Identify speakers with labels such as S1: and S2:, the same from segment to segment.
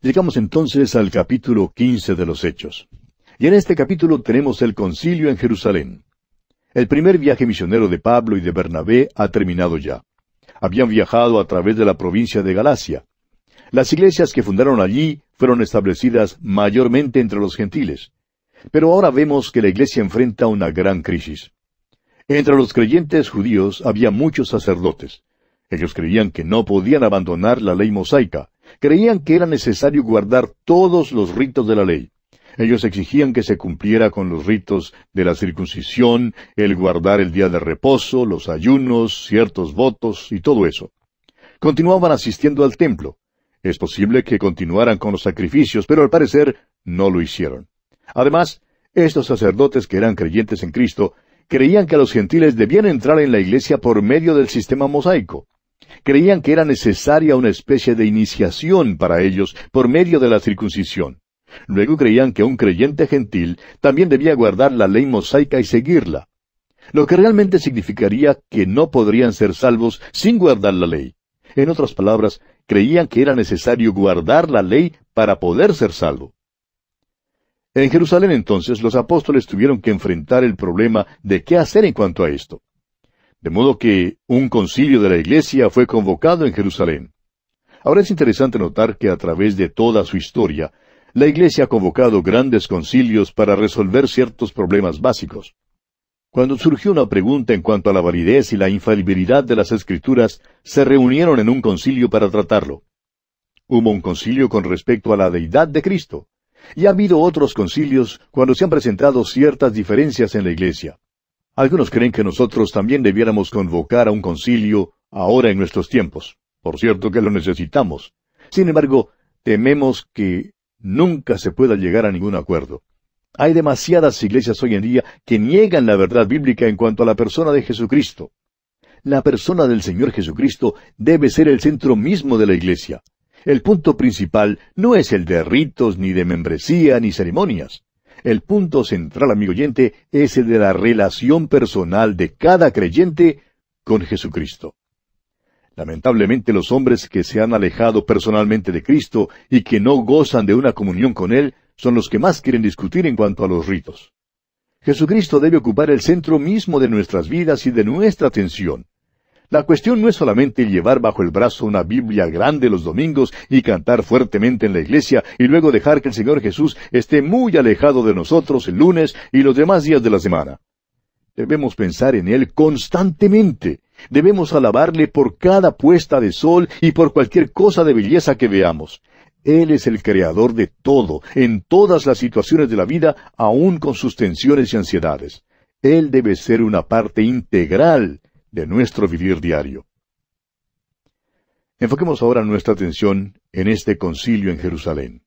S1: Llegamos entonces al capítulo 15 de los Hechos. Y en este capítulo tenemos el concilio en Jerusalén. El primer viaje misionero de Pablo y de Bernabé ha terminado ya. Habían viajado a través de la provincia de Galacia. Las iglesias que fundaron allí fueron establecidas mayormente entre los gentiles. Pero ahora vemos que la iglesia enfrenta una gran crisis. Entre los creyentes judíos había muchos sacerdotes. Ellos creían que no podían abandonar la ley mosaica, Creían que era necesario guardar todos los ritos de la ley. Ellos exigían que se cumpliera con los ritos de la circuncisión, el guardar el día de reposo, los ayunos, ciertos votos y todo eso. Continuaban asistiendo al templo. Es posible que continuaran con los sacrificios, pero al parecer no lo hicieron. Además, estos sacerdotes que eran creyentes en Cristo creían que los gentiles debían entrar en la iglesia por medio del sistema mosaico. Creían que era necesaria una especie de iniciación para ellos por medio de la circuncisión. Luego creían que un creyente gentil también debía guardar la ley mosaica y seguirla, lo que realmente significaría que no podrían ser salvos sin guardar la ley. En otras palabras, creían que era necesario guardar la ley para poder ser salvo. En Jerusalén entonces los apóstoles tuvieron que enfrentar el problema de qué hacer en cuanto a esto de modo que un concilio de la Iglesia fue convocado en Jerusalén. Ahora es interesante notar que a través de toda su historia, la Iglesia ha convocado grandes concilios para resolver ciertos problemas básicos. Cuando surgió una pregunta en cuanto a la validez y la infalibilidad de las Escrituras, se reunieron en un concilio para tratarlo. Hubo un concilio con respecto a la deidad de Cristo, y ha habido otros concilios cuando se han presentado ciertas diferencias en la Iglesia. Algunos creen que nosotros también debiéramos convocar a un concilio ahora en nuestros tiempos. Por cierto que lo necesitamos. Sin embargo, tememos que nunca se pueda llegar a ningún acuerdo. Hay demasiadas iglesias hoy en día que niegan la verdad bíblica en cuanto a la persona de Jesucristo. La persona del Señor Jesucristo debe ser el centro mismo de la iglesia. El punto principal no es el de ritos, ni de membresía, ni ceremonias. El punto central, amigo oyente, es el de la relación personal de cada creyente con Jesucristo. Lamentablemente los hombres que se han alejado personalmente de Cristo y que no gozan de una comunión con Él son los que más quieren discutir en cuanto a los ritos. Jesucristo debe ocupar el centro mismo de nuestras vidas y de nuestra atención. La cuestión no es solamente llevar bajo el brazo una Biblia grande los domingos y cantar fuertemente en la iglesia y luego dejar que el Señor Jesús esté muy alejado de nosotros el lunes y los demás días de la semana. Debemos pensar en Él constantemente. Debemos alabarle por cada puesta de sol y por cualquier cosa de belleza que veamos. Él es el creador de todo, en todas las situaciones de la vida, aun con sus tensiones y ansiedades. Él debe ser una parte integral nuestro vivir diario. Enfoquemos ahora nuestra atención en este concilio en Jerusalén.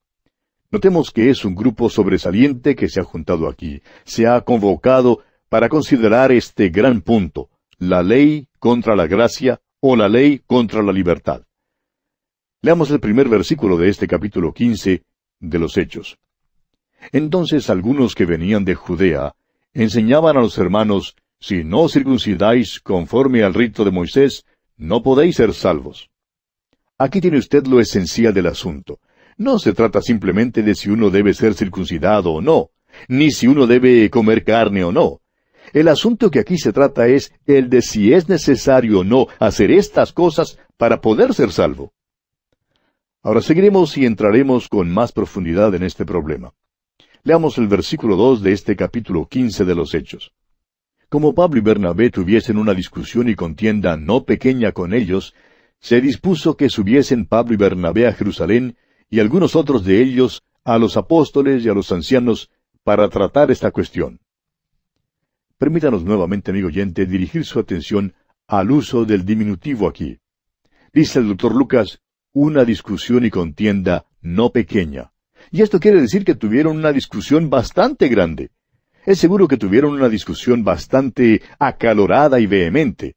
S1: Notemos que es un grupo sobresaliente que se ha juntado aquí, se ha convocado para considerar este gran punto, la ley contra la gracia o la ley contra la libertad. Leamos el primer versículo de este capítulo 15 de los Hechos. Entonces algunos que venían de Judea enseñaban a los hermanos si no circuncidáis conforme al rito de Moisés, no podéis ser salvos. Aquí tiene usted lo esencial del asunto. No se trata simplemente de si uno debe ser circuncidado o no, ni si uno debe comer carne o no. El asunto que aquí se trata es el de si es necesario o no hacer estas cosas para poder ser salvo. Ahora seguiremos y entraremos con más profundidad en este problema. Leamos el versículo 2 de este capítulo 15 de los Hechos como Pablo y Bernabé tuviesen una discusión y contienda no pequeña con ellos, se dispuso que subiesen Pablo y Bernabé a Jerusalén y algunos otros de ellos a los apóstoles y a los ancianos para tratar esta cuestión. Permítanos nuevamente, amigo oyente, dirigir su atención al uso del diminutivo aquí. Dice el doctor Lucas, una discusión y contienda no pequeña. Y esto quiere decir que tuvieron una discusión bastante grande. Es seguro que tuvieron una discusión bastante acalorada y vehemente.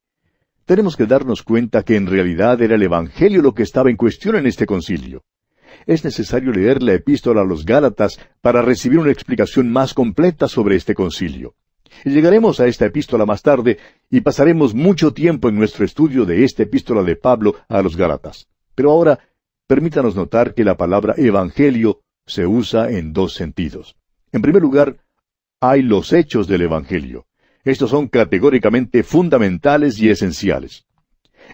S1: Tenemos que darnos cuenta que en realidad era el Evangelio lo que estaba en cuestión en este concilio. Es necesario leer la epístola a los Gálatas para recibir una explicación más completa sobre este concilio. Llegaremos a esta epístola más tarde y pasaremos mucho tiempo en nuestro estudio de esta epístola de Pablo a los Gálatas. Pero ahora, permítanos notar que la palabra Evangelio se usa en dos sentidos. En primer lugar, hay los hechos del Evangelio. Estos son categóricamente fundamentales y esenciales.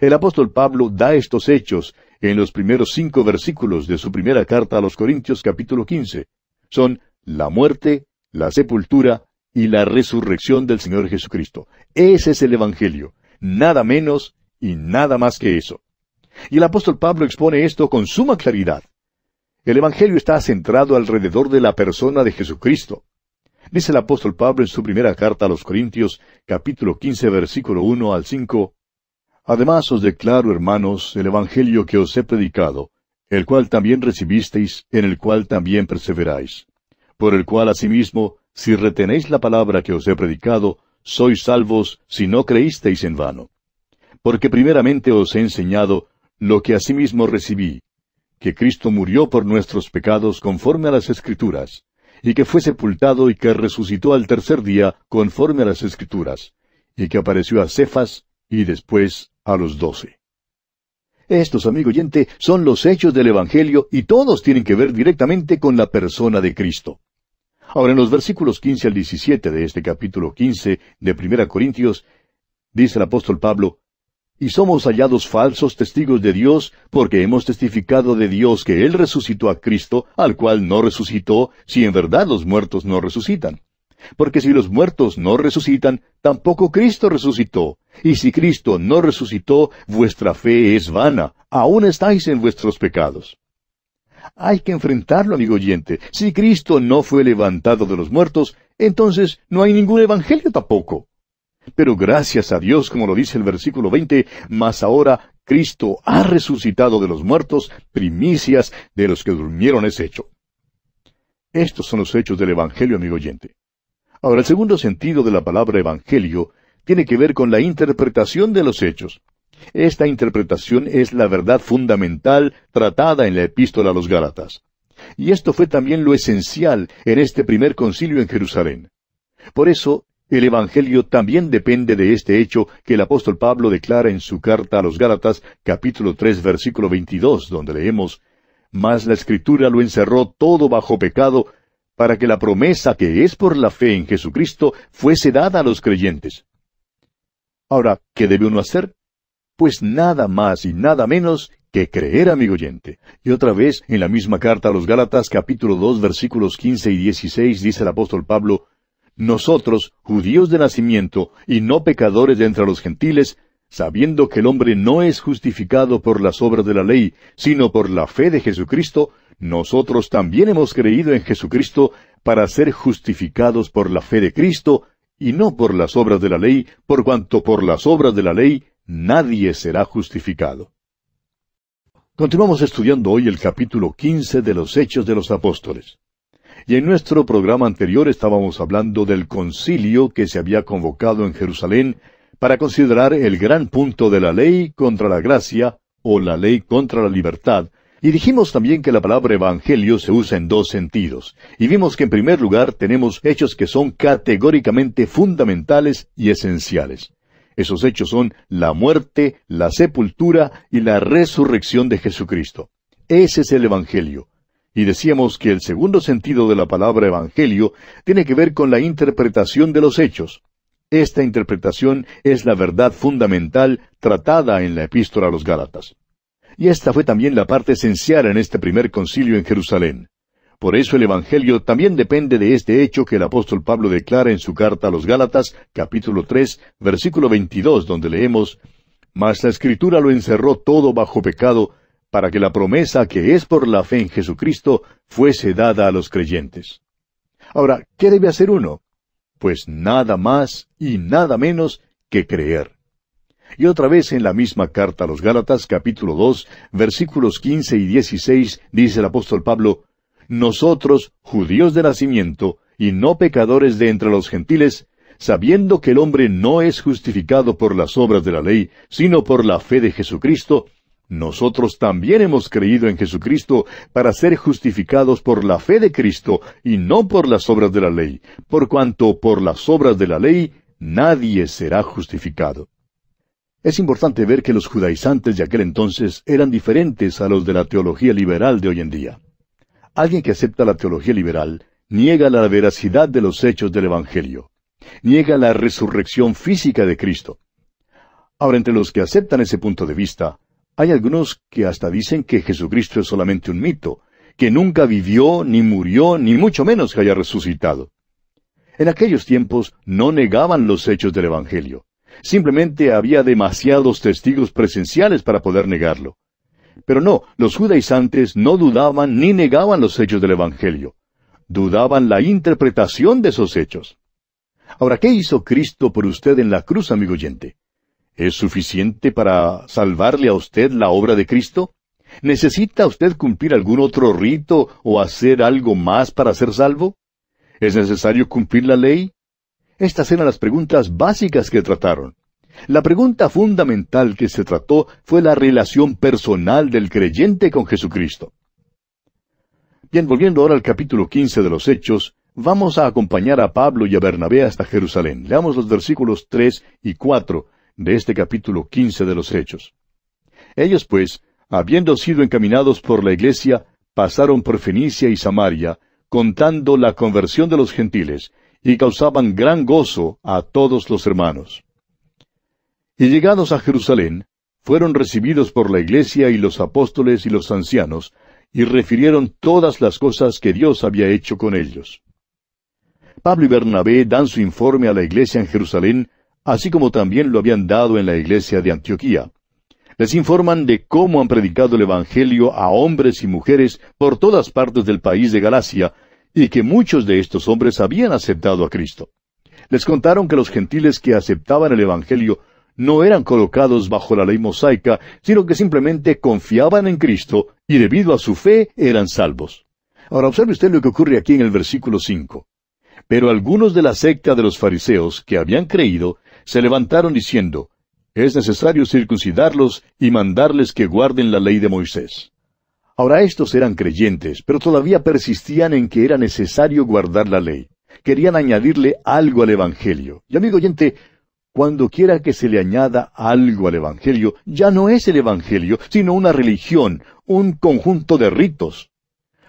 S1: El apóstol Pablo da estos hechos en los primeros cinco versículos de su primera carta a los Corintios capítulo 15. Son la muerte, la sepultura y la resurrección del Señor Jesucristo. Ese es el Evangelio. Nada menos y nada más que eso. Y el apóstol Pablo expone esto con suma claridad. El Evangelio está centrado alrededor de la persona de Jesucristo. Dice el apóstol Pablo en su primera carta a los Corintios, capítulo 15, versículo 1 al 5, Además os declaro, hermanos, el Evangelio que os he predicado, el cual también recibisteis, en el cual también perseveráis, por el cual asimismo, si retenéis la palabra que os he predicado, sois salvos si no creísteis en vano. Porque primeramente os he enseñado lo que asimismo recibí, que Cristo murió por nuestros pecados conforme a las Escrituras, y que fue sepultado y que resucitó al tercer día conforme a las Escrituras, y que apareció a Cefas y después a los doce. Estos, amigo oyente, son los hechos del Evangelio y todos tienen que ver directamente con la persona de Cristo. Ahora, en los versículos 15 al 17 de este capítulo 15 de Primera Corintios, dice el apóstol Pablo, y somos hallados falsos testigos de Dios, porque hemos testificado de Dios que Él resucitó a Cristo, al cual no resucitó, si en verdad los muertos no resucitan. Porque si los muertos no resucitan, tampoco Cristo resucitó. Y si Cristo no resucitó, vuestra fe es vana, aún estáis en vuestros pecados. Hay que enfrentarlo, amigo oyente. Si Cristo no fue levantado de los muertos, entonces no hay ningún evangelio tampoco. Pero gracias a Dios, como lo dice el versículo 20, mas ahora Cristo ha resucitado de los muertos, primicias de los que durmieron es hecho. Estos son los hechos del Evangelio, amigo oyente. Ahora, el segundo sentido de la palabra Evangelio tiene que ver con la interpretación de los hechos. Esta interpretación es la verdad fundamental tratada en la epístola a los Gálatas. Y esto fue también lo esencial en este primer concilio en Jerusalén. Por eso, el Evangelio también depende de este hecho que el apóstol Pablo declara en su carta a los Gálatas capítulo 3 versículo 22, donde leemos, Mas la escritura lo encerró todo bajo pecado, para que la promesa que es por la fe en Jesucristo fuese dada a los creyentes. Ahora, ¿qué debe uno hacer? Pues nada más y nada menos que creer, amigo oyente. Y otra vez, en la misma carta a los Gálatas capítulo 2 versículos 15 y 16 dice el apóstol Pablo, nosotros, judíos de nacimiento y no pecadores de entre los gentiles, sabiendo que el hombre no es justificado por las obras de la ley, sino por la fe de Jesucristo, nosotros también hemos creído en Jesucristo para ser justificados por la fe de Cristo, y no por las obras de la ley, por cuanto por las obras de la ley nadie será justificado. Continuamos estudiando hoy el capítulo 15 de los Hechos de los Apóstoles. Y en nuestro programa anterior estábamos hablando del concilio que se había convocado en Jerusalén para considerar el gran punto de la ley contra la gracia o la ley contra la libertad, y dijimos también que la palabra evangelio se usa en dos sentidos, y vimos que en primer lugar tenemos hechos que son categóricamente fundamentales y esenciales. Esos hechos son la muerte, la sepultura y la resurrección de Jesucristo. Ese es el Evangelio y decíamos que el segundo sentido de la palabra evangelio tiene que ver con la interpretación de los hechos. Esta interpretación es la verdad fundamental tratada en la epístola a los Gálatas. Y esta fue también la parte esencial en este primer concilio en Jerusalén. Por eso el Evangelio también depende de este hecho que el apóstol Pablo declara en su carta a los Gálatas, capítulo 3, versículo 22, donde leemos, Mas la Escritura lo encerró todo bajo pecado, para que la promesa que es por la fe en Jesucristo fuese dada a los creyentes. Ahora, ¿qué debe hacer uno? Pues nada más y nada menos que creer. Y otra vez en la misma carta a los Gálatas capítulo 2 versículos 15 y 16 dice el apóstol Pablo, Nosotros, judíos de nacimiento, y no pecadores de entre los gentiles, sabiendo que el hombre no es justificado por las obras de la ley, sino por la fe de Jesucristo, nosotros también hemos creído en Jesucristo para ser justificados por la fe de Cristo y no por las obras de la ley, por cuanto por las obras de la ley nadie será justificado. Es importante ver que los judaizantes de aquel entonces eran diferentes a los de la teología liberal de hoy en día. Alguien que acepta la teología liberal niega la veracidad de los hechos del Evangelio, niega la resurrección física de Cristo. Ahora, entre los que aceptan ese punto de vista, hay algunos que hasta dicen que Jesucristo es solamente un mito, que nunca vivió, ni murió, ni mucho menos que haya resucitado. En aquellos tiempos no negaban los hechos del Evangelio. Simplemente había demasiados testigos presenciales para poder negarlo. Pero no, los judaizantes no dudaban ni negaban los hechos del Evangelio. Dudaban la interpretación de esos hechos. Ahora, ¿qué hizo Cristo por usted en la cruz, amigo oyente? ¿Es suficiente para salvarle a usted la obra de Cristo? ¿Necesita usted cumplir algún otro rito o hacer algo más para ser salvo? ¿Es necesario cumplir la ley? Estas eran las preguntas básicas que trataron. La pregunta fundamental que se trató fue la relación personal del creyente con Jesucristo. Bien, volviendo ahora al capítulo 15 de los Hechos, vamos a acompañar a Pablo y a Bernabé hasta Jerusalén. Leamos los versículos 3 y 4 de este capítulo quince de los Hechos. Ellos, pues, habiendo sido encaminados por la iglesia, pasaron por Fenicia y Samaria, contando la conversión de los gentiles, y causaban gran gozo a todos los hermanos. Y llegados a Jerusalén, fueron recibidos por la iglesia y los apóstoles y los ancianos, y refirieron todas las cosas que Dios había hecho con ellos. Pablo y Bernabé dan su informe a la iglesia en Jerusalén así como también lo habían dado en la iglesia de Antioquía. Les informan de cómo han predicado el Evangelio a hombres y mujeres por todas partes del país de Galacia, y que muchos de estos hombres habían aceptado a Cristo. Les contaron que los gentiles que aceptaban el Evangelio no eran colocados bajo la ley mosaica, sino que simplemente confiaban en Cristo y debido a su fe eran salvos. Ahora observe usted lo que ocurre aquí en el versículo 5. Pero algunos de la secta de los fariseos que habían creído se levantaron diciendo, Es necesario circuncidarlos y mandarles que guarden la ley de Moisés. Ahora estos eran creyentes, pero todavía persistían en que era necesario guardar la ley. Querían añadirle algo al Evangelio. Y amigo oyente, cuando quiera que se le añada algo al Evangelio, ya no es el Evangelio, sino una religión, un conjunto de ritos.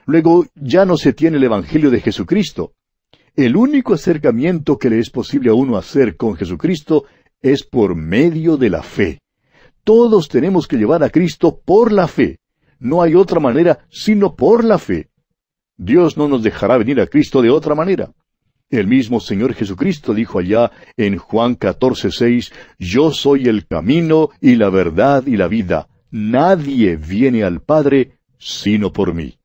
S1: Luego ya no se tiene el Evangelio de Jesucristo el único acercamiento que le es posible a uno hacer con Jesucristo es por medio de la fe. Todos tenemos que llevar a Cristo por la fe. No hay otra manera sino por la fe. Dios no nos dejará venir a Cristo de otra manera. El mismo Señor Jesucristo dijo allá en Juan 14:6, Yo soy el camino y la verdad y la vida. Nadie viene al Padre sino por mí.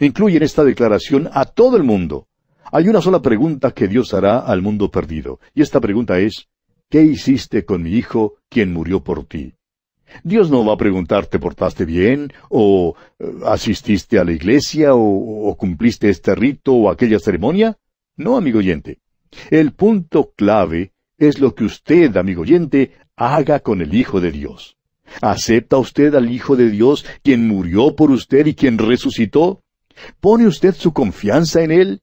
S1: Incluye en esta declaración a todo el mundo. Hay una sola pregunta que Dios hará al mundo perdido, y esta pregunta es, ¿qué hiciste con mi hijo quien murió por ti? Dios no va a preguntar ¿te portaste bien? o eh, ¿asististe a la iglesia? o, ¿cumpliste este rito o aquella ceremonia? No, amigo oyente. El punto clave es lo que usted, amigo oyente, haga con el Hijo de Dios. ¿Acepta usted al Hijo de Dios, quien murió por usted y quien resucitó? ¿Pone usted su confianza en Él?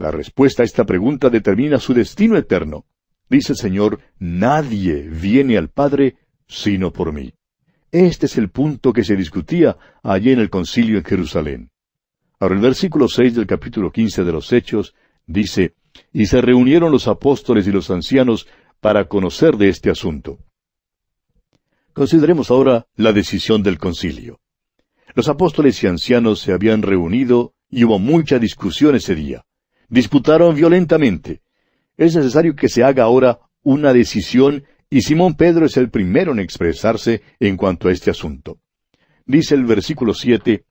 S1: La respuesta a esta pregunta determina su destino eterno. Dice el Señor, nadie viene al Padre sino por mí. Este es el punto que se discutía allí en el concilio en Jerusalén. Ahora el versículo 6 del capítulo 15 de los Hechos dice, Y se reunieron los apóstoles y los ancianos para conocer de este asunto. Consideremos ahora la decisión del concilio. Los apóstoles y ancianos se habían reunido y hubo mucha discusión ese día disputaron violentamente. Es necesario que se haga ahora una decisión y Simón Pedro es el primero en expresarse en cuanto a este asunto. Dice el versículo siete,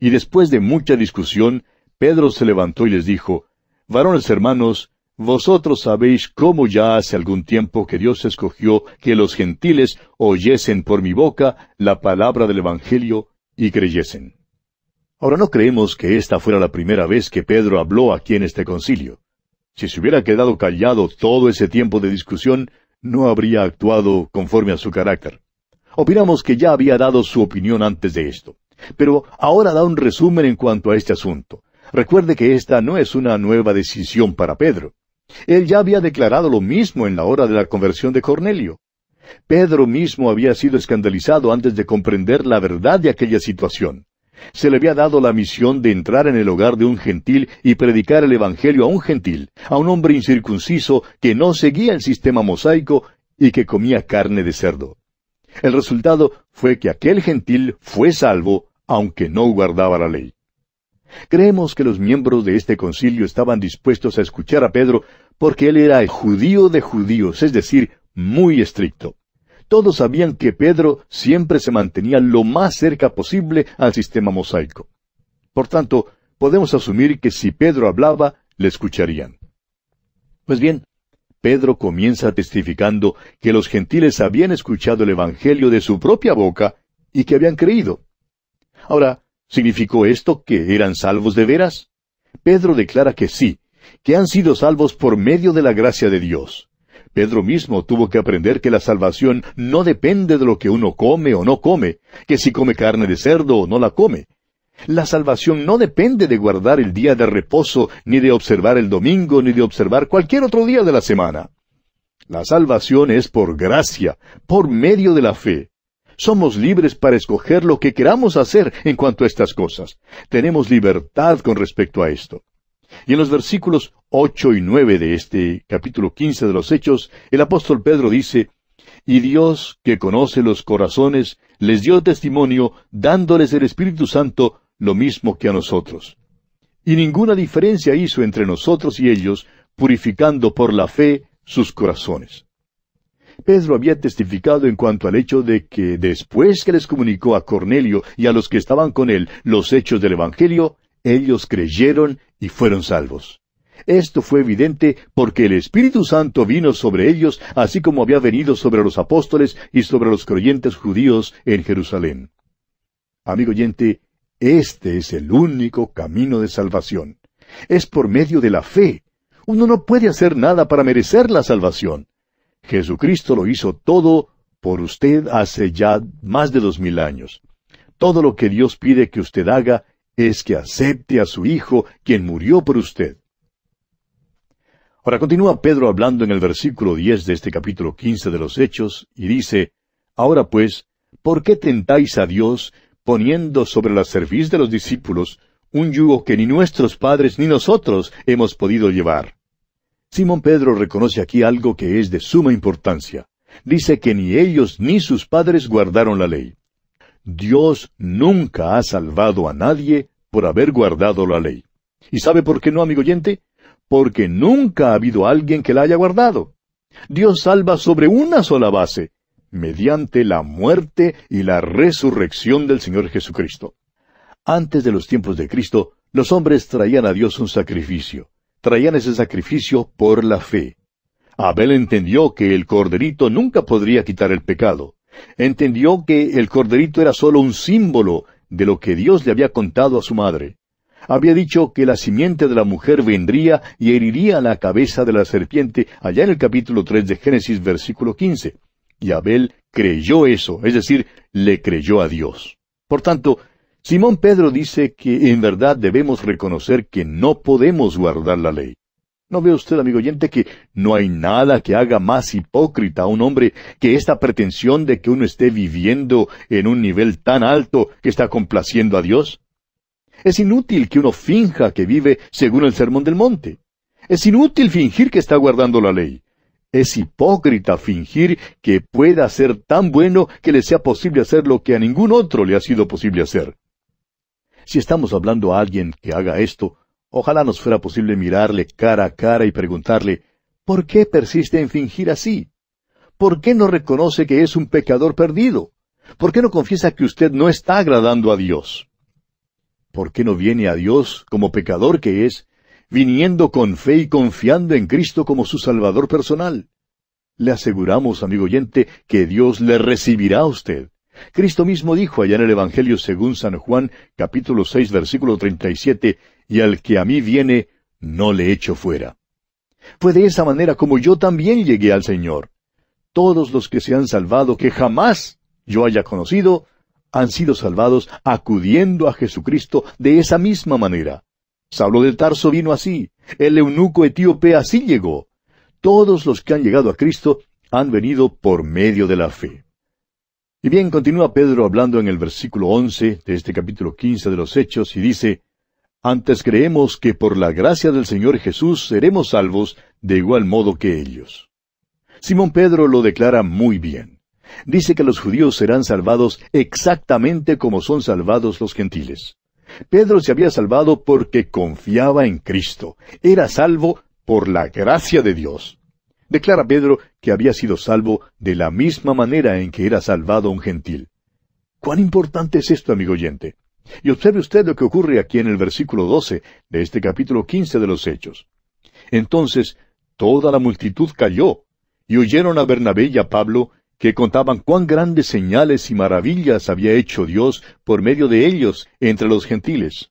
S1: y después de mucha discusión, Pedro se levantó y les dijo, Varones hermanos, vosotros sabéis cómo ya hace algún tiempo que Dios escogió que los gentiles oyesen por mi boca la palabra del Evangelio y creyesen. Ahora no creemos que esta fuera la primera vez que Pedro habló aquí en este concilio. Si se hubiera quedado callado todo ese tiempo de discusión, no habría actuado conforme a su carácter. Opinamos que ya había dado su opinión antes de esto. Pero ahora da un resumen en cuanto a este asunto. Recuerde que esta no es una nueva decisión para Pedro. Él ya había declarado lo mismo en la hora de la conversión de Cornelio. Pedro mismo había sido escandalizado antes de comprender la verdad de aquella situación se le había dado la misión de entrar en el hogar de un gentil y predicar el Evangelio a un gentil, a un hombre incircunciso que no seguía el sistema mosaico y que comía carne de cerdo. El resultado fue que aquel gentil fue salvo, aunque no guardaba la ley. Creemos que los miembros de este concilio estaban dispuestos a escuchar a Pedro porque él era el judío de judíos, es decir, muy estricto todos sabían que Pedro siempre se mantenía lo más cerca posible al sistema mosaico. Por tanto, podemos asumir que si Pedro hablaba, le escucharían. Pues bien, Pedro comienza testificando que los gentiles habían escuchado el Evangelio de su propia boca y que habían creído. Ahora, ¿significó esto que eran salvos de veras? Pedro declara que sí, que han sido salvos por medio de la gracia de Dios. Pedro mismo tuvo que aprender que la salvación no depende de lo que uno come o no come, que si come carne de cerdo o no la come. La salvación no depende de guardar el día de reposo, ni de observar el domingo, ni de observar cualquier otro día de la semana. La salvación es por gracia, por medio de la fe. Somos libres para escoger lo que queramos hacer en cuanto a estas cosas. Tenemos libertad con respecto a esto. Y en los versículos 8 y 9 de este capítulo 15 de los Hechos, el apóstol Pedro dice Y Dios, que conoce los corazones, les dio testimonio, dándoles el Espíritu Santo, lo mismo que a nosotros. Y ninguna diferencia hizo entre nosotros y ellos, purificando por la fe sus corazones. Pedro había testificado en cuanto al hecho de que después que les comunicó a Cornelio y a los que estaban con él los hechos del Evangelio, ellos creyeron y fueron salvos. Esto fue evidente porque el Espíritu Santo vino sobre ellos, así como había venido sobre los apóstoles y sobre los creyentes judíos en Jerusalén. Amigo oyente, este es el único camino de salvación. Es por medio de la fe. Uno no puede hacer nada para merecer la salvación. Jesucristo lo hizo todo por usted hace ya más de dos mil años. Todo lo que Dios pide que usted haga, es que acepte a su Hijo, quien murió por usted. Ahora continúa Pedro hablando en el versículo 10 de este capítulo 15 de los Hechos, y dice, Ahora pues, ¿por qué tentáis a Dios poniendo sobre la cerviz de los discípulos un yugo que ni nuestros padres ni nosotros hemos podido llevar? Simón Pedro reconoce aquí algo que es de suma importancia. Dice que ni ellos ni sus padres guardaron la ley. Dios nunca ha salvado a nadie por haber guardado la ley. ¿Y sabe por qué no, amigo oyente? Porque nunca ha habido alguien que la haya guardado. Dios salva sobre una sola base, mediante la muerte y la resurrección del Señor Jesucristo. Antes de los tiempos de Cristo, los hombres traían a Dios un sacrificio. Traían ese sacrificio por la fe. Abel entendió que el corderito nunca podría quitar el pecado. Entendió que el corderito era sólo un símbolo de lo que Dios le había contado a su madre. Había dicho que la simiente de la mujer vendría y heriría la cabeza de la serpiente allá en el capítulo 3 de Génesis versículo 15. Y Abel creyó eso, es decir, le creyó a Dios. Por tanto, Simón Pedro dice que en verdad debemos reconocer que no podemos guardar la ley. ¿No ve usted, amigo oyente, que no hay nada que haga más hipócrita a un hombre que esta pretensión de que uno esté viviendo en un nivel tan alto que está complaciendo a Dios? Es inútil que uno finja que vive según el Sermón del Monte. Es inútil fingir que está guardando la ley. Es hipócrita fingir que pueda ser tan bueno que le sea posible hacer lo que a ningún otro le ha sido posible hacer. Si estamos hablando a alguien que haga esto, Ojalá nos fuera posible mirarle cara a cara y preguntarle, ¿por qué persiste en fingir así? ¿Por qué no reconoce que es un pecador perdido? ¿Por qué no confiesa que usted no está agradando a Dios? ¿Por qué no viene a Dios como pecador que es, viniendo con fe y confiando en Cristo como su Salvador personal? Le aseguramos, amigo oyente, que Dios le recibirá a usted. Cristo mismo dijo allá en el Evangelio según San Juan, capítulo 6, versículo 37, y al que a mí viene, no le echo fuera. Fue de esa manera como yo también llegué al Señor. Todos los que se han salvado, que jamás yo haya conocido, han sido salvados acudiendo a Jesucristo de esa misma manera. Saulo del Tarso vino así, el eunuco etíope así llegó. Todos los que han llegado a Cristo han venido por medio de la fe. Y bien, continúa Pedro hablando en el versículo once de este capítulo quince de los Hechos y dice, antes creemos que por la gracia del Señor Jesús seremos salvos de igual modo que ellos. Simón Pedro lo declara muy bien. Dice que los judíos serán salvados exactamente como son salvados los gentiles. Pedro se había salvado porque confiaba en Cristo. Era salvo por la gracia de Dios. Declara Pedro que había sido salvo de la misma manera en que era salvado un gentil. ¿Cuán importante es esto, amigo oyente? Y observe usted lo que ocurre aquí en el versículo 12 de este capítulo 15 de los Hechos. Entonces toda la multitud cayó, y oyeron a Bernabé y a Pablo, que contaban cuán grandes señales y maravillas había hecho Dios por medio de ellos entre los gentiles.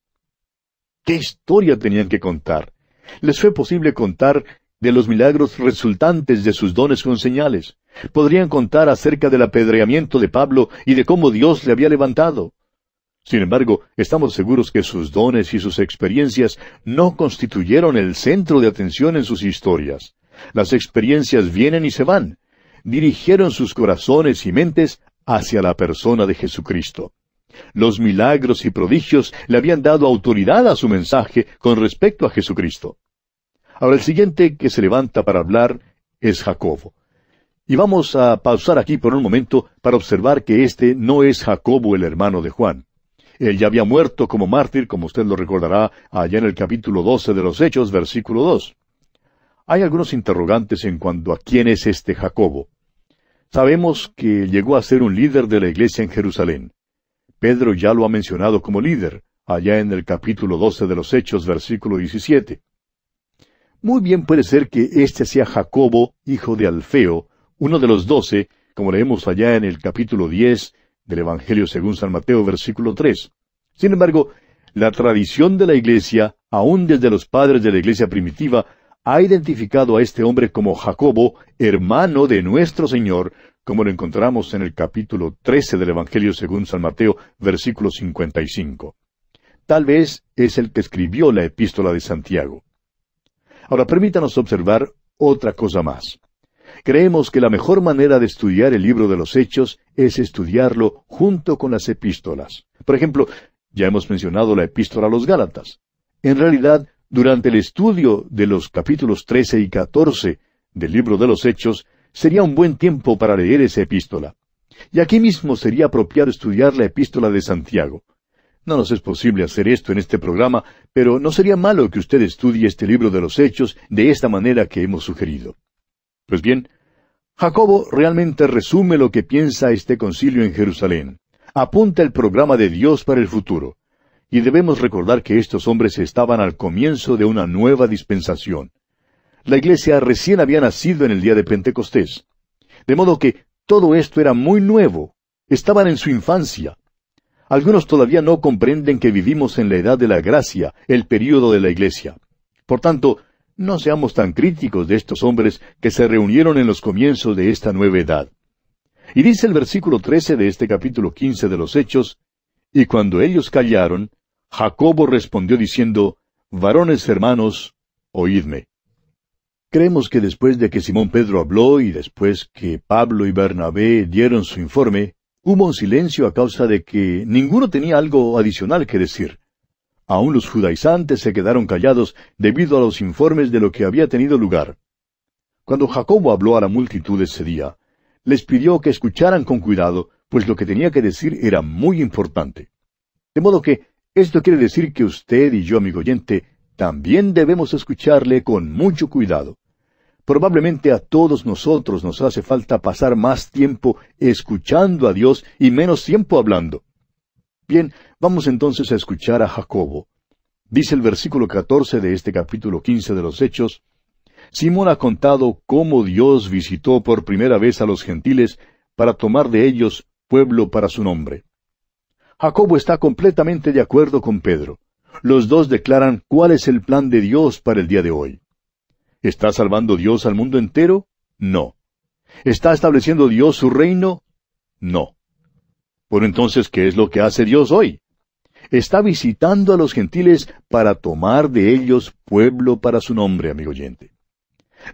S1: ¿Qué historia tenían que contar? Les fue posible contar de los milagros resultantes de sus dones con señales. Podrían contar acerca del apedreamiento de Pablo y de cómo Dios le había levantado. Sin embargo, estamos seguros que sus dones y sus experiencias no constituyeron el centro de atención en sus historias. Las experiencias vienen y se van. Dirigieron sus corazones y mentes hacia la persona de Jesucristo. Los milagros y prodigios le habían dado autoridad a su mensaje con respecto a Jesucristo. Ahora el siguiente que se levanta para hablar es Jacobo. Y vamos a pausar aquí por un momento para observar que este no es Jacobo el hermano de Juan. Él ya había muerto como mártir, como usted lo recordará, allá en el capítulo 12 de los Hechos, versículo 2. Hay algunos interrogantes en cuanto a quién es este Jacobo. Sabemos que llegó a ser un líder de la iglesia en Jerusalén. Pedro ya lo ha mencionado como líder, allá en el capítulo 12 de los Hechos, versículo 17. Muy bien puede ser que este sea Jacobo, hijo de Alfeo, uno de los doce, como leemos allá en el capítulo 10, del Evangelio según San Mateo versículo 3. Sin embargo, la tradición de la Iglesia, aun desde los padres de la Iglesia primitiva, ha identificado a este hombre como Jacobo, hermano de nuestro Señor, como lo encontramos en el capítulo 13 del Evangelio según San Mateo, versículo 55. Tal vez es el que escribió la epístola de Santiago. Ahora permítanos observar otra cosa más. Creemos que la mejor manera de estudiar el libro de los Hechos es estudiarlo junto con las epístolas. Por ejemplo, ya hemos mencionado la epístola a los Gálatas. En realidad, durante el estudio de los capítulos 13 y 14 del libro de los Hechos, sería un buen tiempo para leer esa epístola. Y aquí mismo sería apropiado estudiar la epístola de Santiago. No nos es posible hacer esto en este programa, pero no sería malo que usted estudie este libro de los Hechos de esta manera que hemos sugerido. Pues bien, Jacobo realmente resume lo que piensa este concilio en Jerusalén. Apunta el programa de Dios para el futuro. Y debemos recordar que estos hombres estaban al comienzo de una nueva dispensación. La iglesia recién había nacido en el día de Pentecostés. De modo que todo esto era muy nuevo. Estaban en su infancia. Algunos todavía no comprenden que vivimos en la edad de la gracia, el período de la iglesia. Por tanto, no seamos tan críticos de estos hombres que se reunieron en los comienzos de esta nueva edad. Y dice el versículo 13 de este capítulo 15 de los Hechos, Y cuando ellos callaron, Jacobo respondió diciendo, Varones hermanos, oídme. Creemos que después de que Simón Pedro habló y después que Pablo y Bernabé dieron su informe, hubo un silencio a causa de que ninguno tenía algo adicional que decir. Aún los judaizantes se quedaron callados debido a los informes de lo que había tenido lugar. Cuando Jacobo habló a la multitud ese día, les pidió que escucharan con cuidado, pues lo que tenía que decir era muy importante. De modo que esto quiere decir que usted y yo, amigo oyente, también debemos escucharle con mucho cuidado. Probablemente a todos nosotros nos hace falta pasar más tiempo escuchando a Dios y menos tiempo hablando. Bien, Vamos entonces a escuchar a Jacobo. Dice el versículo 14 de este capítulo 15 de los Hechos, Simón ha contado cómo Dios visitó por primera vez a los gentiles para tomar de ellos pueblo para su nombre. Jacobo está completamente de acuerdo con Pedro. Los dos declaran cuál es el plan de Dios para el día de hoy. ¿Está salvando Dios al mundo entero? No. ¿Está estableciendo Dios su reino? No. Por entonces, ¿qué es lo que hace Dios hoy? está visitando a los gentiles para tomar de ellos pueblo para su nombre, amigo oyente.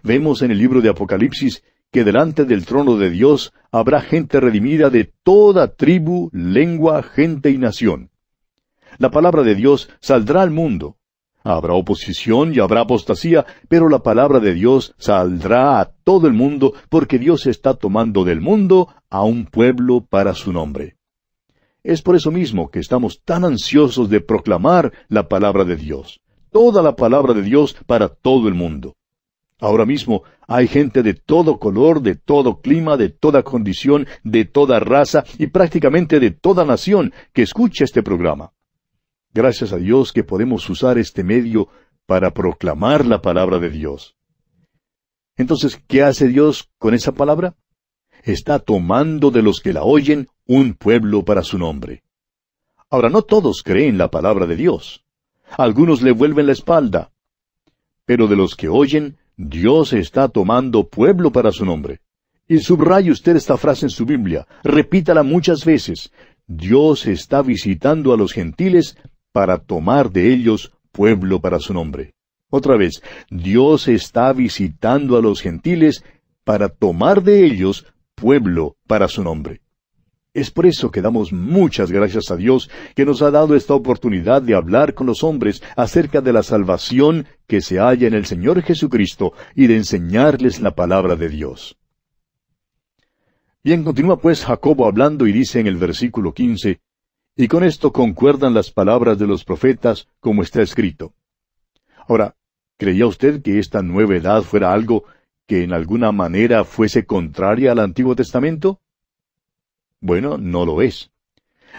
S1: Vemos en el libro de Apocalipsis que delante del trono de Dios habrá gente redimida de toda tribu, lengua, gente y nación. La palabra de Dios saldrá al mundo. Habrá oposición y habrá apostasía, pero la palabra de Dios saldrá a todo el mundo porque Dios está tomando del mundo a un pueblo para su nombre. Es por eso mismo que estamos tan ansiosos de proclamar la palabra de Dios, toda la palabra de Dios para todo el mundo. Ahora mismo hay gente de todo color, de todo clima, de toda condición, de toda raza y prácticamente de toda nación que escucha este programa. Gracias a Dios que podemos usar este medio para proclamar la palabra de Dios. Entonces, ¿qué hace Dios con esa palabra? Está tomando de los que la oyen un pueblo para su nombre. Ahora, no todos creen la palabra de Dios. Algunos le vuelven la espalda. Pero de los que oyen, Dios está tomando pueblo para su nombre. Y subraye usted esta frase en su Biblia, repítala muchas veces. Dios está visitando a los gentiles para tomar de ellos pueblo para su nombre. Otra vez, Dios está visitando a los gentiles para tomar de ellos pueblo para su nombre. Es por eso que damos muchas gracias a Dios que nos ha dado esta oportunidad de hablar con los hombres acerca de la salvación que se halla en el Señor Jesucristo y de enseñarles la palabra de Dios. Bien, continúa pues Jacobo hablando y dice en el versículo quince, y con esto concuerdan las palabras de los profetas como está escrito. Ahora, ¿creía usted que esta nueva edad fuera algo que en alguna manera fuese contraria al Antiguo Testamento? Bueno, no lo es.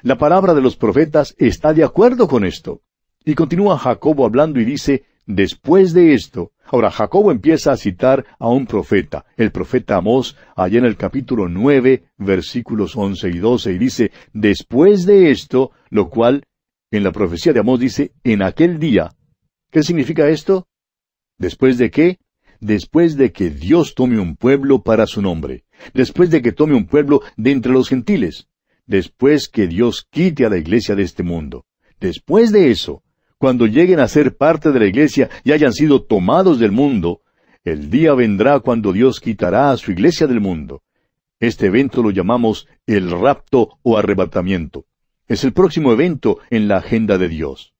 S1: La palabra de los profetas está de acuerdo con esto. Y continúa Jacobo hablando y dice, después de esto, ahora Jacobo empieza a citar a un profeta, el profeta Amós, allá en el capítulo 9, versículos 11 y 12, y dice, después de esto, lo cual en la profecía de Amós dice, en aquel día. ¿Qué significa esto? ¿Después de qué? Después de que Dios tome un pueblo para su nombre después de que tome un pueblo de entre los gentiles, después que Dios quite a la iglesia de este mundo. Después de eso, cuando lleguen a ser parte de la iglesia y hayan sido tomados del mundo, el día vendrá cuando Dios quitará a su iglesia del mundo. Este evento lo llamamos el rapto o arrebatamiento. Es el próximo evento en la agenda de Dios.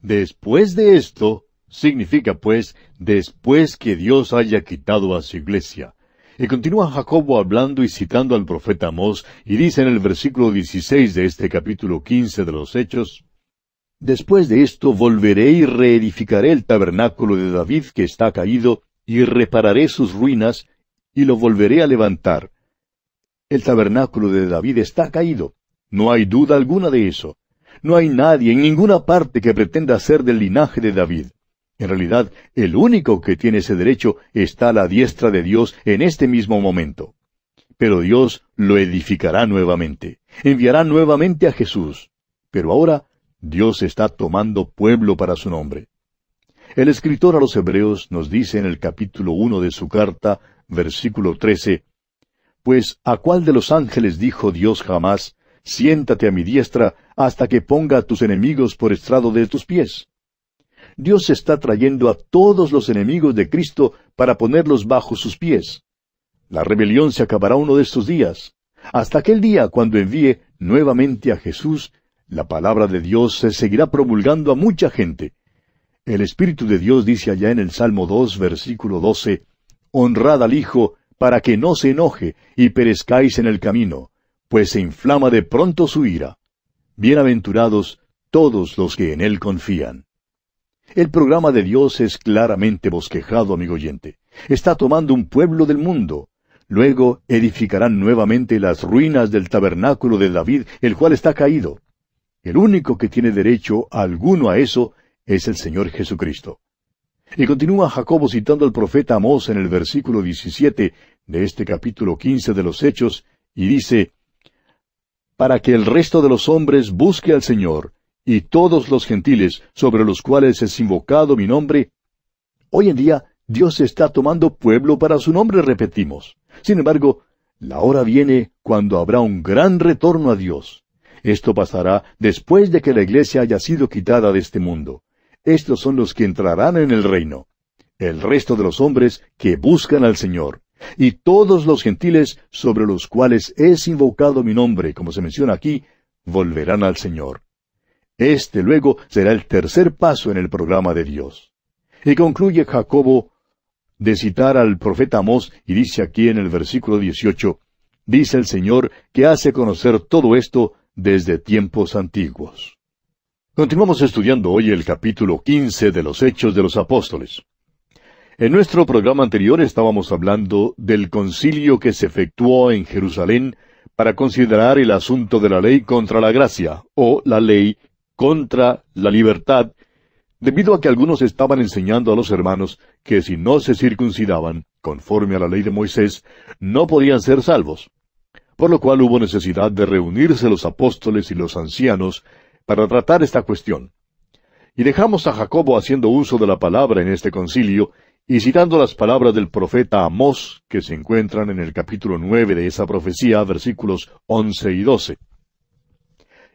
S1: Después de esto, significa pues, después que Dios haya quitado a su iglesia. Y continúa Jacobo hablando y citando al profeta Amós, y dice en el versículo 16 de este capítulo 15 de los Hechos, Después de esto volveré y reedificaré el tabernáculo de David que está caído, y repararé sus ruinas, y lo volveré a levantar. El tabernáculo de David está caído. No hay duda alguna de eso. No hay nadie en ninguna parte que pretenda ser del linaje de David. En realidad, el único que tiene ese derecho está a la diestra de Dios en este mismo momento. Pero Dios lo edificará nuevamente, enviará nuevamente a Jesús. Pero ahora Dios está tomando pueblo para su nombre. El escritor a los Hebreos nos dice en el capítulo 1 de su carta, versículo 13 Pues a cuál de los ángeles dijo Dios jamás, siéntate a mi diestra hasta que ponga a tus enemigos por estrado de tus pies. Dios está trayendo a todos los enemigos de Cristo para ponerlos bajo sus pies. La rebelión se acabará uno de estos días. Hasta aquel día cuando envíe nuevamente a Jesús, la palabra de Dios se seguirá promulgando a mucha gente. El Espíritu de Dios dice allá en el Salmo 2, versículo 12, Honrad al Hijo, para que no se enoje y perezcáis en el camino, pues se inflama de pronto su ira. Bienaventurados todos los que en Él confían. El programa de Dios es claramente bosquejado, amigo oyente. Está tomando un pueblo del mundo. Luego edificarán nuevamente las ruinas del tabernáculo de David, el cual está caído. El único que tiene derecho alguno a eso es el Señor Jesucristo. Y continúa Jacobo citando al profeta Amós en el versículo 17 de este capítulo 15 de los Hechos, y dice, Para que el resto de los hombres busque al Señor, y todos los gentiles sobre los cuales es invocado mi nombre. Hoy en día Dios está tomando pueblo para su nombre, repetimos. Sin embargo, la hora viene cuando habrá un gran retorno a Dios. Esto pasará después de que la iglesia haya sido quitada de este mundo. Estos son los que entrarán en el reino. El resto de los hombres que buscan al Señor. Y todos los gentiles sobre los cuales es invocado mi nombre, como se menciona aquí, volverán al Señor. Este luego será el tercer paso en el programa de Dios. Y concluye Jacobo de citar al profeta Amós y dice aquí en el versículo 18, dice el Señor que hace conocer todo esto desde tiempos antiguos. Continuamos estudiando hoy el capítulo 15 de los Hechos de los Apóstoles. En nuestro programa anterior estábamos hablando del concilio que se efectuó en Jerusalén para considerar el asunto de la ley contra la gracia, o la ley contra la libertad, debido a que algunos estaban enseñando a los hermanos que si no se circuncidaban, conforme a la ley de Moisés, no podían ser salvos. Por lo cual hubo necesidad de reunirse los apóstoles y los ancianos para tratar esta cuestión. Y dejamos a Jacobo haciendo uso de la palabra en este concilio y citando las palabras del profeta Amós, que se encuentran en el capítulo nueve de esa profecía, versículos once y doce.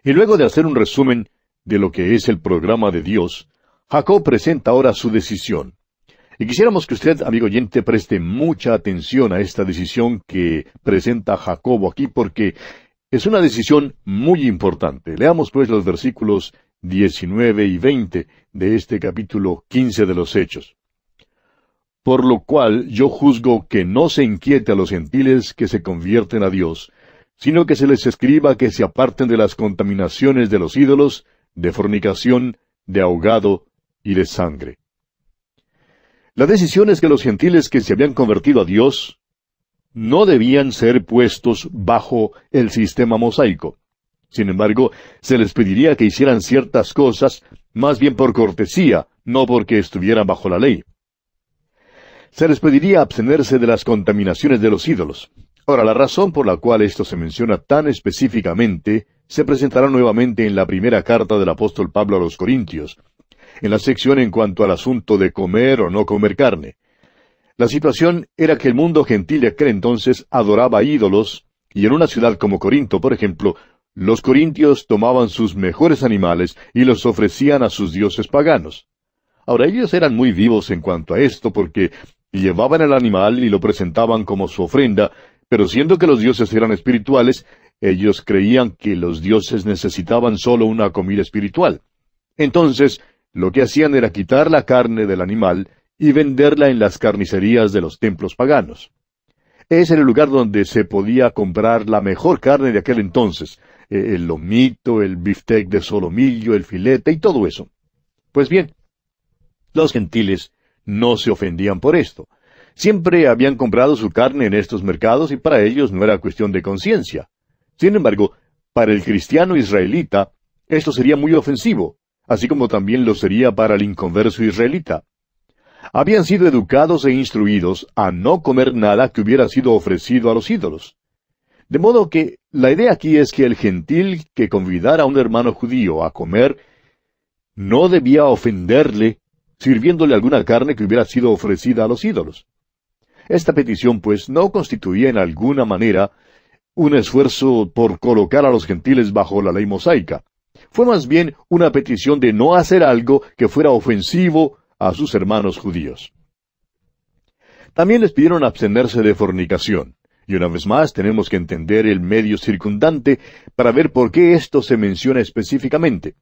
S1: Y luego de hacer un resumen, de lo que es el programa de Dios, Jacob presenta ahora su decisión. Y quisiéramos que usted, amigo oyente, preste mucha atención a esta decisión que presenta Jacobo aquí, porque es una decisión muy importante. Leamos pues los versículos 19 y 20 de este capítulo 15 de los Hechos. Por lo cual yo juzgo que no se inquiete a los gentiles que se convierten a Dios, sino que se les escriba que se aparten de las contaminaciones de los ídolos, de fornicación, de ahogado y de sangre. La decisión es que los gentiles que se habían convertido a Dios no debían ser puestos bajo el sistema mosaico. Sin embargo, se les pediría que hicieran ciertas cosas más bien por cortesía, no porque estuvieran bajo la ley. Se les pediría abstenerse de las contaminaciones de los ídolos. Ahora, la razón por la cual esto se menciona tan específicamente se presentará nuevamente en la primera carta del apóstol Pablo a los Corintios, en la sección en cuanto al asunto de comer o no comer carne. La situación era que el mundo gentil de aquel entonces adoraba ídolos, y en una ciudad como Corinto, por ejemplo, los corintios tomaban sus mejores animales y los ofrecían a sus dioses paganos. Ahora ellos eran muy vivos en cuanto a esto porque llevaban el animal y lo presentaban como su ofrenda, pero siendo que los dioses eran espirituales, ellos creían que los dioses necesitaban solo una comida espiritual. Entonces, lo que hacían era quitar la carne del animal y venderla en las carnicerías de los templos paganos. Ese era el lugar donde se podía comprar la mejor carne de aquel entonces, eh, el lomito, el beefsteak de solomillo, el filete y todo eso. Pues bien, los gentiles no se ofendían por esto. Siempre habían comprado su carne en estos mercados y para ellos no era cuestión de conciencia. Sin embargo, para el cristiano israelita, esto sería muy ofensivo, así como también lo sería para el inconverso israelita. Habían sido educados e instruidos a no comer nada que hubiera sido ofrecido a los ídolos. De modo que la idea aquí es que el gentil que convidara a un hermano judío a comer no debía ofenderle sirviéndole alguna carne que hubiera sido ofrecida a los ídolos. Esta petición, pues, no constituía en alguna manera un esfuerzo por colocar a los gentiles bajo la ley mosaica. Fue más bien una petición de no hacer algo que fuera ofensivo a sus hermanos judíos. También les pidieron abstenerse de fornicación. Y una vez más tenemos que entender el medio circundante para ver por qué esto se menciona específicamente.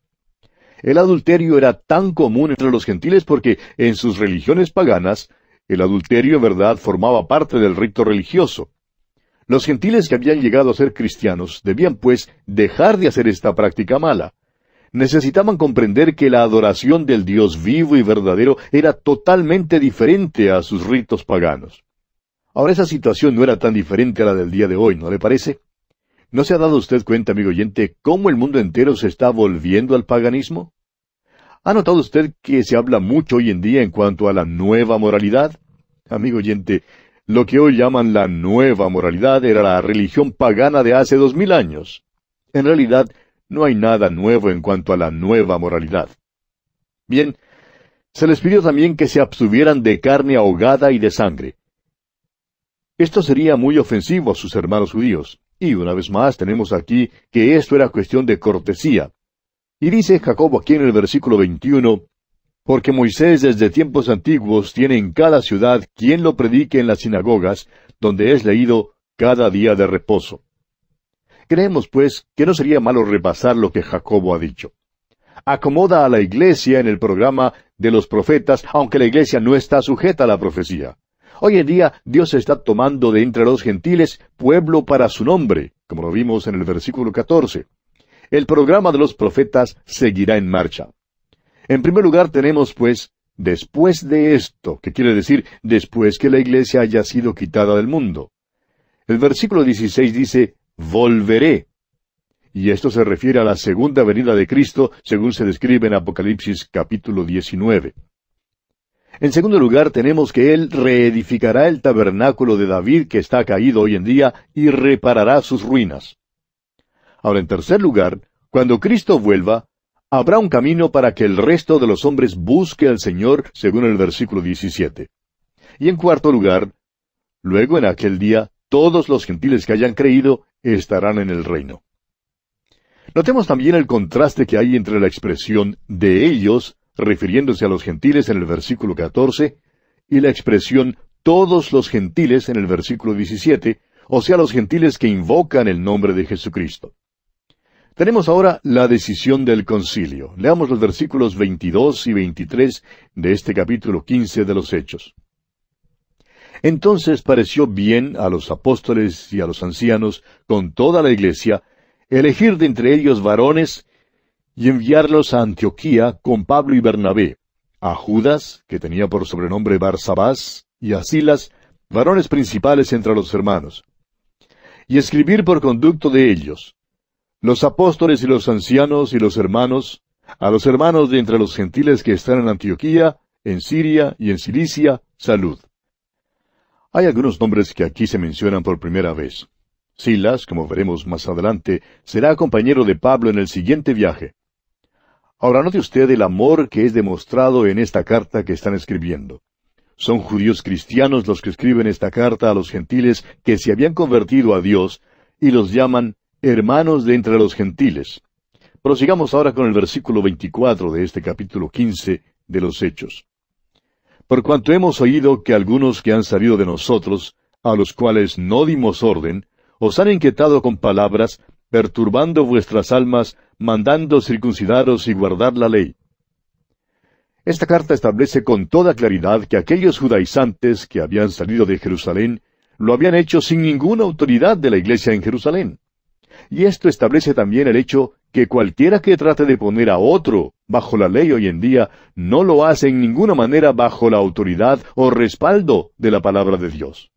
S1: El adulterio era tan común entre los gentiles porque en sus religiones paganas el adulterio en verdad formaba parte del rito religioso. Los gentiles que habían llegado a ser cristianos debían, pues, dejar de hacer esta práctica mala. Necesitaban comprender que la adoración del Dios vivo y verdadero era totalmente diferente a sus ritos paganos. Ahora esa situación no era tan diferente a la del día de hoy, ¿no le parece? ¿No se ha dado usted cuenta, amigo oyente, cómo el mundo entero se está volviendo al paganismo? ¿Ha notado usted que se habla mucho hoy en día en cuanto a la nueva moralidad? Amigo oyente, lo que hoy llaman la nueva moralidad era la religión pagana de hace dos mil años. En realidad, no hay nada nuevo en cuanto a la nueva moralidad. Bien, se les pidió también que se abstuvieran de carne ahogada y de sangre. Esto sería muy ofensivo a sus hermanos judíos, y una vez más tenemos aquí que esto era cuestión de cortesía. Y dice Jacobo aquí en el versículo 21, porque Moisés desde tiempos antiguos tiene en cada ciudad quien lo predique en las sinagogas, donde es leído cada día de reposo. Creemos, pues, que no sería malo repasar lo que Jacobo ha dicho. Acomoda a la iglesia en el programa de los profetas, aunque la iglesia no está sujeta a la profecía. Hoy en día Dios está tomando de entre los gentiles pueblo para su nombre, como lo vimos en el versículo 14. El programa de los profetas seguirá en marcha. En primer lugar tenemos, pues, después de esto, que quiere decir después que la iglesia haya sido quitada del mundo. El versículo 16 dice, volveré. Y esto se refiere a la segunda venida de Cristo, según se describe en Apocalipsis capítulo 19. En segundo lugar, tenemos que Él reedificará el tabernáculo de David que está caído hoy en día y reparará sus ruinas. Ahora, en tercer lugar, cuando Cristo vuelva, habrá un camino para que el resto de los hombres busque al Señor, según el versículo 17. Y en cuarto lugar, luego en aquel día todos los gentiles que hayan creído estarán en el reino. Notemos también el contraste que hay entre la expresión de ellos, refiriéndose a los gentiles en el versículo 14, y la expresión todos los gentiles en el versículo 17, o sea, los gentiles que invocan el nombre de Jesucristo. Tenemos ahora la decisión del concilio. Leamos los versículos 22 y 23 de este capítulo 15 de los Hechos. Entonces pareció bien a los apóstoles y a los ancianos, con toda la iglesia, elegir de entre ellos varones y enviarlos a Antioquía con Pablo y Bernabé, a Judas, que tenía por sobrenombre Barsabás, y a Silas, varones principales entre los hermanos, y escribir por conducto de ellos, los apóstoles y los ancianos y los hermanos, a los hermanos de entre los gentiles que están en Antioquía, en Siria y en Cilicia, salud. Hay algunos nombres que aquí se mencionan por primera vez. Silas, como veremos más adelante, será compañero de Pablo en el siguiente viaje. Ahora note usted el amor que es demostrado en esta carta que están escribiendo. Son judíos cristianos los que escriben esta carta a los gentiles que se habían convertido a Dios y los llaman hermanos de entre los gentiles. Prosigamos ahora con el versículo 24 de este capítulo 15 de los Hechos. Por cuanto hemos oído que algunos que han salido de nosotros, a los cuales no dimos orden, os han inquietado con palabras, perturbando vuestras almas, mandando circuncidaros y guardar la ley. Esta carta establece con toda claridad que aquellos judaizantes que habían salido de Jerusalén lo habían hecho sin ninguna autoridad de la iglesia en Jerusalén. Y esto establece también el hecho que cualquiera que trate de poner a otro bajo la ley hoy en día no lo hace en ninguna manera bajo la autoridad o respaldo de la palabra de Dios.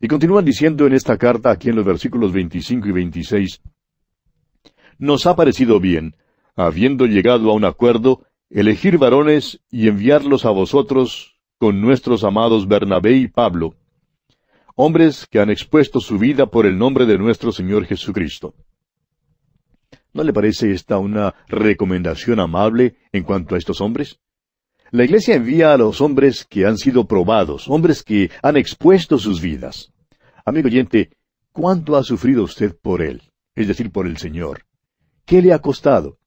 S1: Y continúan diciendo en esta carta aquí en los versículos 25 y 26, Nos ha parecido bien, habiendo llegado a un acuerdo, elegir varones y enviarlos a vosotros con nuestros amados Bernabé y Pablo, hombres que han expuesto su vida por el nombre de nuestro Señor Jesucristo. ¿No le parece esta una recomendación amable en cuanto a estos hombres? La Iglesia envía a los hombres que han sido probados, hombres que han expuesto sus vidas. Amigo oyente, ¿cuánto ha sufrido usted por Él? Es decir, por el Señor. ¿Qué le ha costado?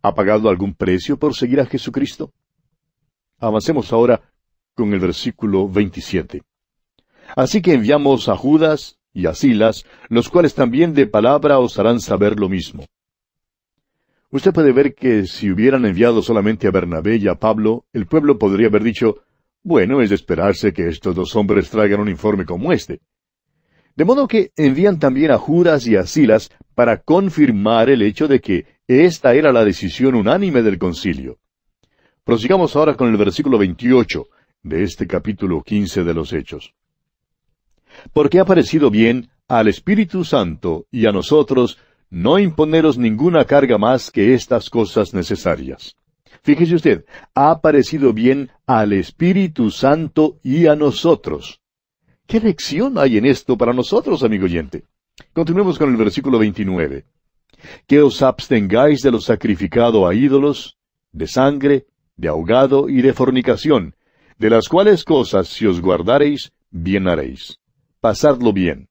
S1: ¿Ha pagado algún precio por seguir a Jesucristo? Avancemos ahora con el versículo 27. Así que enviamos a Judas y a Silas, los cuales también de palabra os harán saber lo mismo. Usted puede ver que si hubieran enviado solamente a Bernabé y a Pablo, el pueblo podría haber dicho, bueno, es de esperarse que estos dos hombres traigan un informe como este. De modo que envían también a Judas y a Silas para confirmar el hecho de que esta era la decisión unánime del concilio. Prosigamos ahora con el versículo 28 de este capítulo 15 de los Hechos porque ha parecido bien al Espíritu Santo y a nosotros no imponeros ninguna carga más que estas cosas necesarias. Fíjese usted, ha parecido bien al Espíritu Santo y a nosotros. ¿Qué lección hay en esto para nosotros, amigo oyente? Continuemos con el versículo 29. Que os abstengáis de lo sacrificado a ídolos, de sangre, de ahogado y de fornicación, de las cuales cosas si os guardareis, bien haréis. Pasadlo bien.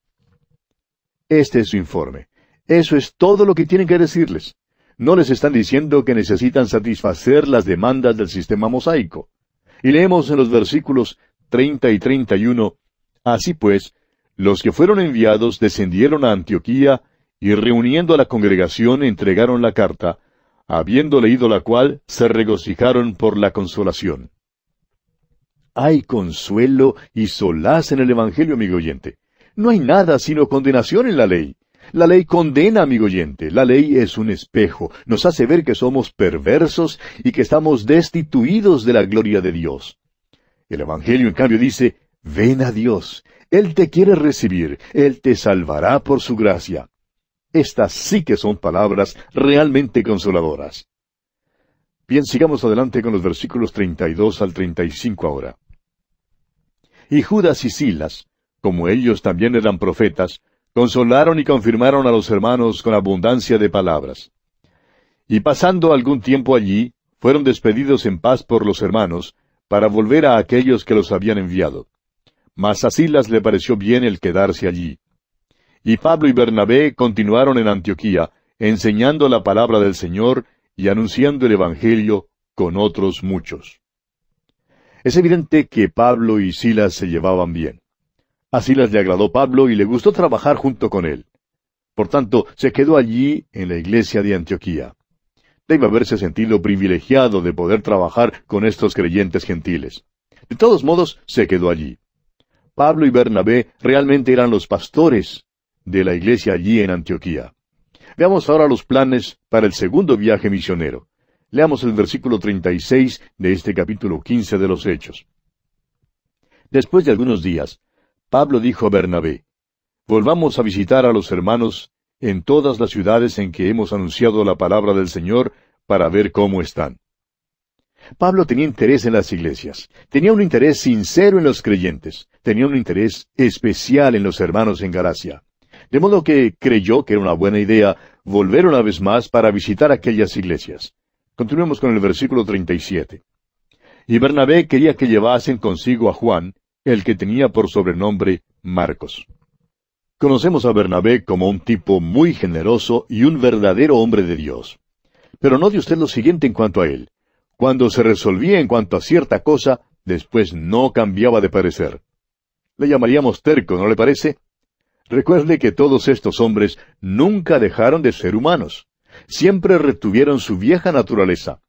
S1: Este es su informe. Eso es todo lo que tienen que decirles. No les están diciendo que necesitan satisfacer las demandas del sistema mosaico. Y leemos en los versículos 30 y 31, Así pues, los que fueron enviados descendieron a Antioquía y reuniendo a la congregación entregaron la carta, habiendo leído la cual se regocijaron por la consolación hay consuelo y solaz en el Evangelio, amigo oyente. No hay nada sino condenación en la ley. La ley condena, amigo oyente. La ley es un espejo. Nos hace ver que somos perversos y que estamos destituidos de la gloria de Dios. El Evangelio, en cambio, dice, ven a Dios. Él te quiere recibir. Él te salvará por su gracia. Estas sí que son palabras realmente consoladoras. Bien, sigamos adelante con los versículos 32 al 35 ahora y Judas y Silas, como ellos también eran profetas, consolaron y confirmaron a los hermanos con abundancia de palabras. Y pasando algún tiempo allí, fueron despedidos en paz por los hermanos, para volver a aquellos que los habían enviado. Mas a Silas le pareció bien el quedarse allí. Y Pablo y Bernabé continuaron en Antioquía, enseñando la palabra del Señor y anunciando el Evangelio con otros muchos. Es evidente que Pablo y Silas se llevaban bien. A Silas le agradó Pablo y le gustó trabajar junto con él. Por tanto, se quedó allí en la iglesia de Antioquía. Debe haberse sentido privilegiado de poder trabajar con estos creyentes gentiles. De todos modos, se quedó allí. Pablo y Bernabé realmente eran los pastores de la iglesia allí en Antioquía. Veamos ahora los planes para el segundo viaje misionero. Leamos el versículo 36 de este capítulo 15 de los Hechos. Después de algunos días, Pablo dijo a Bernabé, Volvamos a visitar a los hermanos en todas las ciudades en que hemos anunciado la palabra del Señor para ver cómo están. Pablo tenía interés en las iglesias, tenía un interés sincero en los creyentes, tenía un interés especial en los hermanos en Galacia. De modo que creyó que era una buena idea volver una vez más para visitar aquellas iglesias. Continuemos con el versículo 37. Y Bernabé quería que llevasen consigo a Juan, el que tenía por sobrenombre Marcos. Conocemos a Bernabé como un tipo muy generoso y un verdadero hombre de Dios. Pero no note usted lo siguiente en cuanto a él. Cuando se resolvía en cuanto a cierta cosa, después no cambiaba de parecer. Le llamaríamos terco, ¿no le parece? Recuerde que todos estos hombres nunca dejaron de ser humanos siempre retuvieron su vieja naturaleza.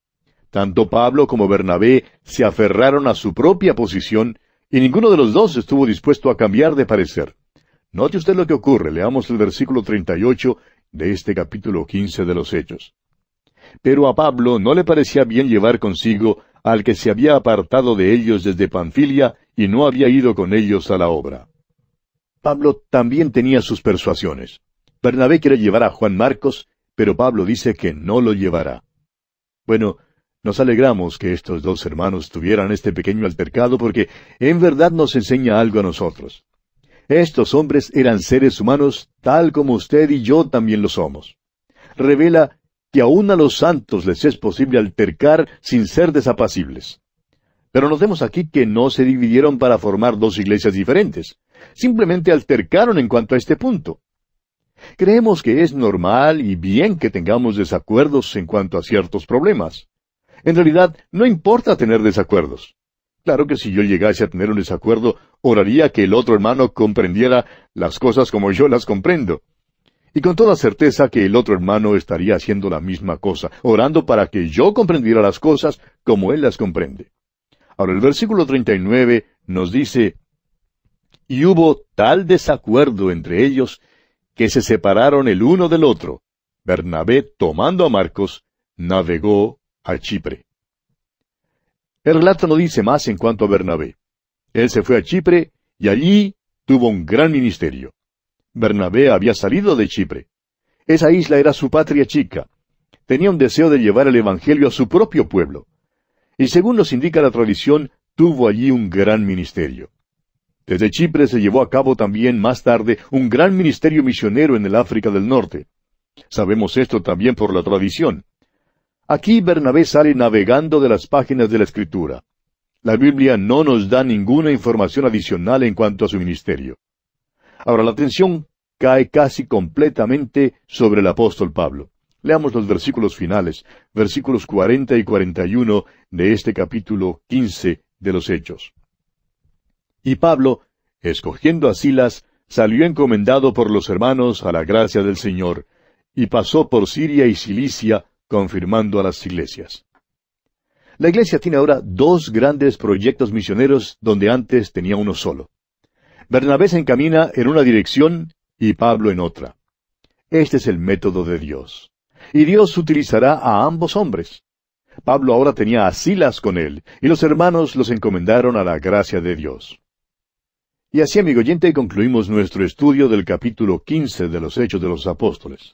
S1: Tanto Pablo como Bernabé se aferraron a su propia posición y ninguno de los dos estuvo dispuesto a cambiar de parecer. Note usted lo que ocurre, leamos el versículo 38 de este capítulo 15 de los Hechos. Pero a Pablo no le parecía bien llevar consigo al que se había apartado de ellos desde Panfilia y no había ido con ellos a la obra. Pablo también tenía sus persuasiones. Bernabé quiere llevar a Juan Marcos pero Pablo dice que no lo llevará. Bueno, nos alegramos que estos dos hermanos tuvieran este pequeño altercado porque en verdad nos enseña algo a nosotros. Estos hombres eran seres humanos tal como usted y yo también lo somos. Revela que aún a los santos les es posible altercar sin ser desapacibles. Pero notemos aquí que no se dividieron para formar dos iglesias diferentes. Simplemente altercaron en cuanto a este punto. Creemos que es normal y bien que tengamos desacuerdos en cuanto a ciertos problemas. En realidad, no importa tener desacuerdos. Claro que si yo llegase a tener un desacuerdo, oraría que el otro hermano comprendiera las cosas como yo las comprendo. Y con toda certeza que el otro hermano estaría haciendo la misma cosa, orando para que yo comprendiera las cosas como él las comprende. Ahora el versículo 39 nos dice, y hubo tal desacuerdo entre ellos se separaron el uno del otro. Bernabé, tomando a Marcos, navegó a Chipre. El relato no dice más en cuanto a Bernabé. Él se fue a Chipre y allí tuvo un gran ministerio. Bernabé había salido de Chipre. Esa isla era su patria chica. Tenía un deseo de llevar el Evangelio a su propio pueblo. Y según nos indica la tradición, tuvo allí un gran ministerio. Desde Chipre se llevó a cabo también más tarde un gran ministerio misionero en el África del Norte. Sabemos esto también por la tradición. Aquí Bernabé sale navegando de las páginas de la Escritura. La Biblia no nos da ninguna información adicional en cuanto a su ministerio. Ahora la atención cae casi completamente sobre el apóstol Pablo. Leamos los versículos finales, versículos 40 y 41 de este capítulo 15 de los Hechos. Y Pablo, escogiendo a Silas, salió encomendado por los hermanos a la gracia del Señor, y pasó por Siria y Cilicia, confirmando a las iglesias. La iglesia tiene ahora dos grandes proyectos misioneros donde antes tenía uno solo. Bernabé se encamina en una dirección y Pablo en otra. Este es el método de Dios. Y Dios utilizará a ambos hombres. Pablo ahora tenía a Silas con él, y los hermanos los encomendaron a la gracia de Dios. Y así, amigo oyente, concluimos nuestro estudio del capítulo 15 de los Hechos de los Apóstoles.